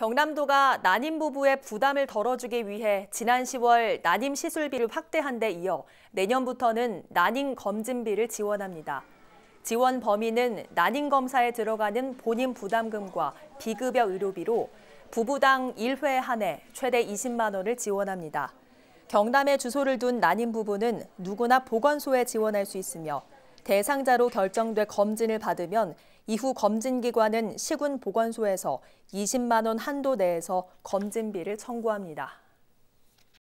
경남도가 난임 부부의 부담을 덜어주기 위해 지난 10월 난임 시술비를 확대한 데 이어 내년부터는 난임 검진비를 지원합니다. 지원 범위는 난임 검사에 들어가는 본인 부담금과 비급여 의료비로 부부당 1회 한해 최대 20만 원을 지원합니다. 경남에 주소를 둔 난임 부부는 누구나 보건소에 지원할 수 있으며 대상자로 결정돼 검진을 받으면 이후 검진기관은 시군보건소에서 20만 원 한도 내에서 검진비를 청구합니다.